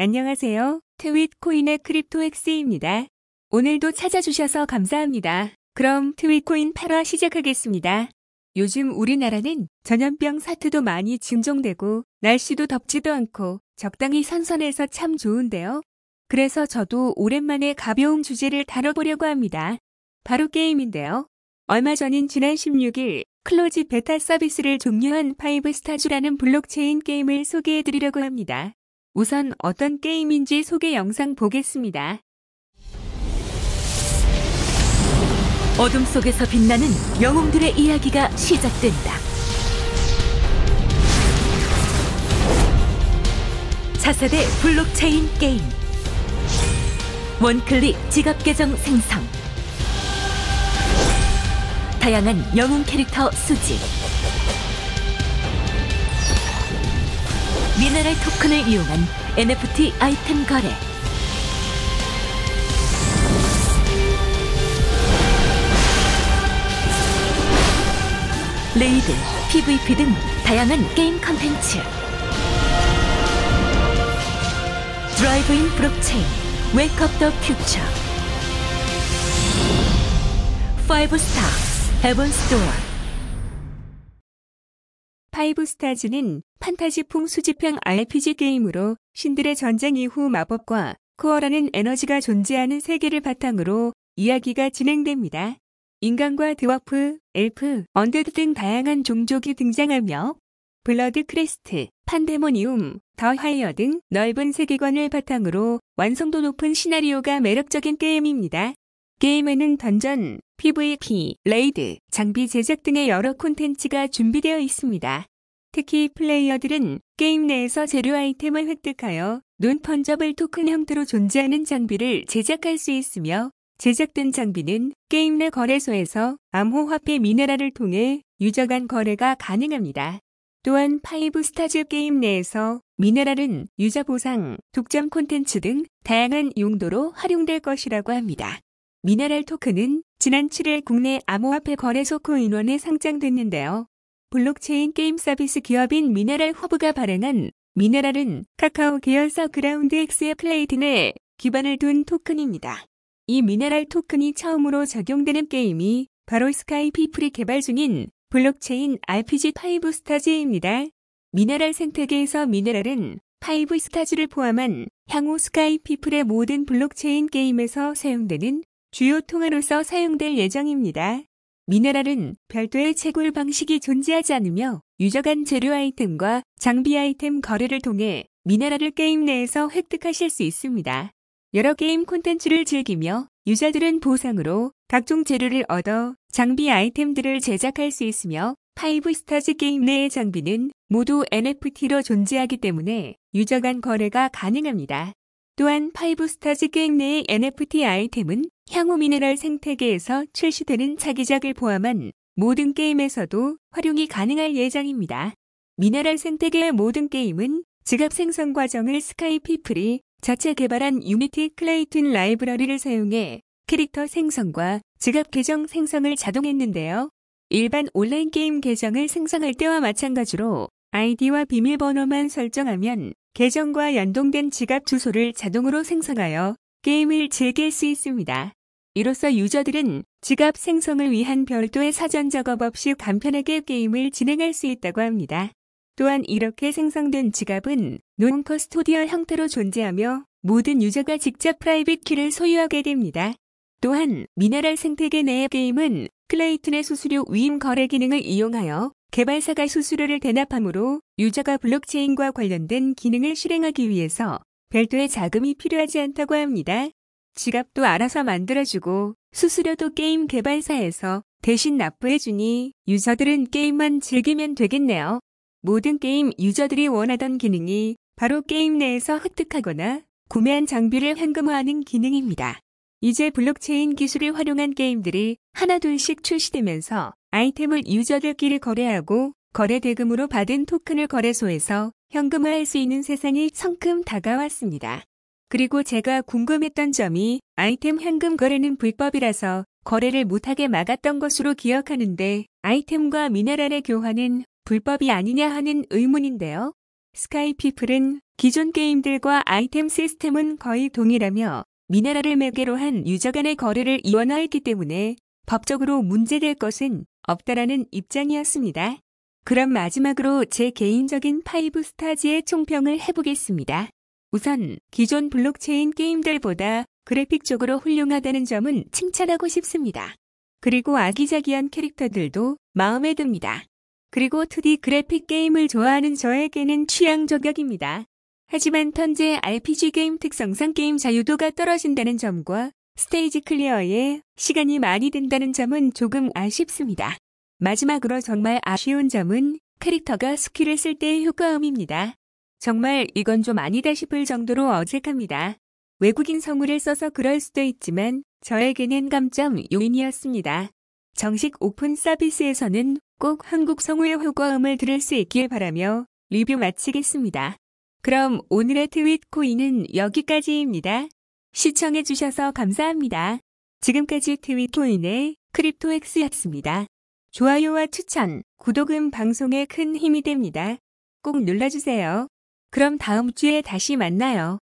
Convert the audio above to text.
안녕하세요. 트윗코인의 크립토엑스입니다. 오늘도 찾아주셔서 감사합니다. 그럼 트윗코인 8화 시작하겠습니다. 요즘 우리나라는 전염병 사태도 많이 증정되고 날씨도 덥지도 않고 적당히 선선해서 참 좋은데요. 그래서 저도 오랜만에 가벼운 주제를 다뤄보려고 합니다. 바로 게임인데요. 얼마 전인 지난 16일 클로즈 베타 서비스를 종료한 파이브스타즈라는 블록체인 게임을 소개해드리려고 합니다. 우선 어떤 게임인지 소개 영상 보겠습니다. 어둠 속에서 빛나는 영웅들의 이야기가 시작된다. 차세대 블록체인 게임 원클릭 지갑 계정 생성 다양한 영웅 캐릭터 수집 미네랄 토큰을 이용한 NFT 아이템 거래. 레이드, PVP 등 다양한 게임 컨텐츠. 드라이브인 블록체인 웨이크업 더 퓨처. 5 스타, 에본 스토어. 파이브스타즈는 판타지풍 수집형 RPG 게임으로 신들의 전쟁 이후 마법과 코어라는 에너지가 존재하는 세계를 바탕으로 이야기가 진행됩니다. 인간과 드워프, 엘프, 언데드 등 다양한 종족이 등장하며 블러드 크레스트, 판데모니움, 더 하이어 등 넓은 세계관을 바탕으로 완성도 높은 시나리오가 매력적인 게임입니다. 게임에는 던전, PVP, 레이드, 장비 제작 등의 여러 콘텐츠가 준비되어 있습니다. 특히 플레이어들은 게임 내에서 재료 아이템을 획득하여 눈펀저블 토큰 형태로 존재하는 장비를 제작할 수 있으며 제작된 장비는 게임 내 거래소에서 암호화폐 미네랄을 통해 유저 간 거래가 가능합니다. 또한 파이브스타즈 게임 내에서 미네랄은 유저 보상, 독점 콘텐츠 등 다양한 용도로 활용될 것이라고 합니다. 미네랄 토큰은 지난 7일 국내 암호화폐 거래소 코인원에 상장됐는데요. 블록체인 게임 서비스 기업인 미네랄 허브가 발행한 미네랄은 카카오 계열사 그라운드 X의 플레이팅을 기반을 둔 토큰입니다. 이 미네랄 토큰이 처음으로 적용되는 게임이 바로 스카이 피플이 개발 중인 블록체인 RPG 5 스타즈입니다. 미네랄 생태계에서 미네랄은 5 스타즈를 포함한 향후 스카이 피플의 모든 블록체인 게임에서 사용되는 주요 통화로서 사용될 예정입니다. 미네랄은 별도의 채굴 방식이 존재하지 않으며 유저 간 재료 아이템과 장비 아이템 거래를 통해 미네랄을 게임 내에서 획득하실 수 있습니다. 여러 게임 콘텐츠를 즐기며 유저들은 보상으로 각종 재료를 얻어 장비 아이템들을 제작할 수 있으며 5스타즈 게임 내의 장비는 모두 NFT로 존재하기 때문에 유저 간 거래가 가능합니다. 또한 파이브스타즈 게임 내의 NFT 아이템은 향후 미네랄 생태계에서 출시되는 차기작을 포함한 모든 게임에서도 활용이 가능할 예정입니다. 미네랄 생태계의 모든 게임은 지갑 생성 과정을 스카이피플이 자체 개발한 유니티 클레이튼 라이브러리를 사용해 캐릭터 생성과 지갑 계정 생성을 자동했는데요. 일반 온라인 게임 계정을 생성할 때와 마찬가지로 아이디와 비밀번호만 설정하면 계정과 연동된 지갑 주소를 자동으로 생성하여 게임을 즐길 수 있습니다. 이로써 유저들은 지갑 생성을 위한 별도의 사전 작업 없이 간편하게 게임을 진행할 수 있다고 합니다. 또한 이렇게 생성된 지갑은 논커스토디얼 형태로 존재하며 모든 유저가 직접 프라이빗 키를 소유하게 됩니다. 또한 미네랄 생태계 내의 게임은 클레이튼의 수수료 위임 거래 기능을 이용하여 개발사가 수수료를 대납하므로 유저가 블록체인과 관련된 기능을 실행하기 위해서 별도의 자금이 필요하지 않다고 합니다. 지갑도 알아서 만들어주고 수수료도 게임 개발사에서 대신 납부해주니 유저들은 게임만 즐기면 되겠네요. 모든 게임 유저들이 원하던 기능이 바로 게임 내에서 획득하거나 구매한 장비를 현금화하는 기능입니다. 이제 블록체인 기술을 활용한 게임들이 하나둘씩 출시되면서 아이템을 유저들끼리 거래하고 거래 대금으로 받은 토큰을 거래소에서 현금화할 수 있는 세상이 성큼 다가왔습니다. 그리고 제가 궁금했던 점이 아이템 현금 거래는 불법이라서 거래를 못하게 막았던 것으로 기억하는데 아이템과 미네랄의 교환은 불법이 아니냐 하는 의문인데요. 스카이피플은 기존 게임들과 아이템 시스템은 거의 동일하며 미나라를 매개로 한 유저 간의 거래를 이원화했기 때문에 법적으로 문제될 것은 없다라는 입장이었습니다. 그럼 마지막으로 제 개인적인 5스타즈의 총평을 해보겠습니다. 우선 기존 블록체인 게임들보다 그래픽적으로 훌륭하다는 점은 칭찬하고 싶습니다. 그리고 아기자기한 캐릭터들도 마음에 듭니다. 그리고 2D 그래픽 게임을 좋아하는 저에게는 취향 저격입니다. 하지만 턴제 RPG 게임 특성상 게임 자유도가 떨어진다는 점과 스테이지 클리어에 시간이 많이 든다는 점은 조금 아쉽습니다. 마지막으로 정말 아쉬운 점은 캐릭터가 스킬을 쓸 때의 효과음입니다. 정말 이건 좀 아니다 싶을 정도로 어색합니다. 외국인 성우를 써서 그럴 수도 있지만 저에게는 감점 요인이었습니다. 정식 오픈 서비스에서는 꼭 한국 성우의 효과음을 들을 수 있길 바라며 리뷰 마치겠습니다. 그럼 오늘의 트윗 코인은 여기까지입니다. 시청해주셔서 감사합니다. 지금까지 트윗 코인의 크립토엑스였습니다. 좋아요와 추천, 구독은 방송에 큰 힘이 됩니다. 꼭 눌러주세요. 그럼 다음 주에 다시 만나요.